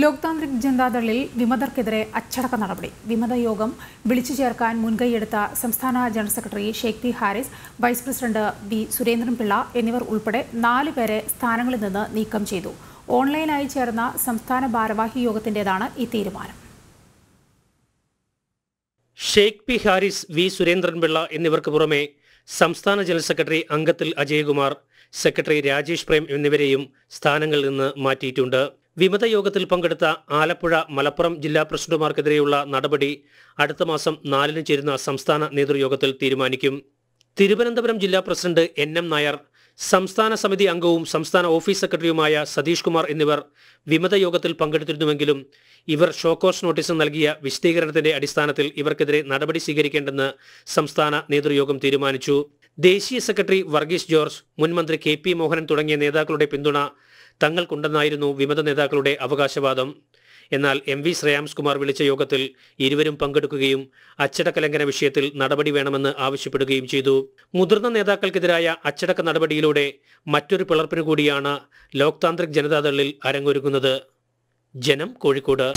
ലോക്താന്ത്രിക് ജനതാദളിൽ വിമതർക്കെതിരെ അച്ചടക്ക നടപടി വിമതയോഗം വിളിച്ചു ചേർക്കാൻ മുൻകൈയെടുത്ത സംസ്ഥാന general secretary Sheikh P Harris vice president B Surendran Pillai എന്നിവർ ഉൾപ്പെടെ നാല് പേരെ സ്ഥാനങ്ങളിൽ നിന്ന് നീക്കം ചെയ്തു ഓൺലൈനായി ചേർന്ന സംസ്ഥാന ഭാരവാഹി യോഗത്തിന്റേതാണ് ഈ തീരുമാനം ഷെയ്ഖ് പി ഹാരിസ് വി സുരേന്ദ്രൻപിള്ള എന്നിവർക്ക് പുറമെ സംസ്ഥാന general secretary അംഗത്തിൽ Ajayakumar secretary Rajesh Prem എന്നിവരെയും സ്ഥാനങ്ങളിൽ നിന്ന് മാറ്റിയിട്ടുണ്ട് വിമതയോഗത്തിൽ പങ്കെടുത്ത ആലപ്പുഴ മലപ്പുറം ജില്ലാ പ്രസിഡന്റുമാർക്കെതിരെയുള്ള നടപടി അടുത്ത മാസം നാലിന് ചേരുന്ന സംസ്ഥാന നേതൃയോഗത്തിൽ തീരുമാനിക്കും തിരുവനന്തപുരം ജില്ലാ പ്രസിഡന്റ് എൻ എം നായർ സംസ്ഥാന സമിതി അംഗവും സംസ്ഥാന ഓഫീസ് സെക്രട്ടറിയുമായ സതീഷ് കുമാർ എന്നിവർ വിമതയോഗത്തിൽ പങ്കെടുത്തിരുന്നുവെങ്കിലും ഇവർ ഷോക്കോസ് നോട്ടീസ് നൽകിയ വിശദീകരണത്തിന്റെ അടിസ്ഥാനത്തിൽ ഇവർക്കെതിരെ നടപടി സ്വീകരിക്കേണ്ടെന്ന് സംസ്ഥാന നേതൃയോഗം തീരുമാനിച്ചു ദേശീയ സെക്രട്ടറി വർഗീസ് ജോർജ് മുൻമന്ത്രി കെ പി മോഹനൻ തുടങ്ങിയ നേതാക്കളുടെ പിന്തുണ തങ്ങൾക്കുണ്ടെന്നായിരുന്നു വിമത നേതാക്കളുടെ അവകാശവാദം എന്നാൽ എം വി കുമാർ വിളിച്ച യോഗത്തിൽ ഇരുവരും പങ്കെടുക്കുകയും അച്ചടക്ക ലംഘന വിഷയത്തിൽ നടപടി വേണമെന്ന് ആവശ്യപ്പെടുകയും ചെയ്തു മുതിർന്ന നേതാക്കൾക്കെതിരായ അച്ചടക്ക നടപടിയിലൂടെ മറ്റൊരു പിളർപ്പിനു കൂടിയാണ് ലോക്താന്ത്രിക് ജനതാദളിൽ അരങ്ങൊരുങ്ങുന്നത് ജനം കോഴിക്കോട്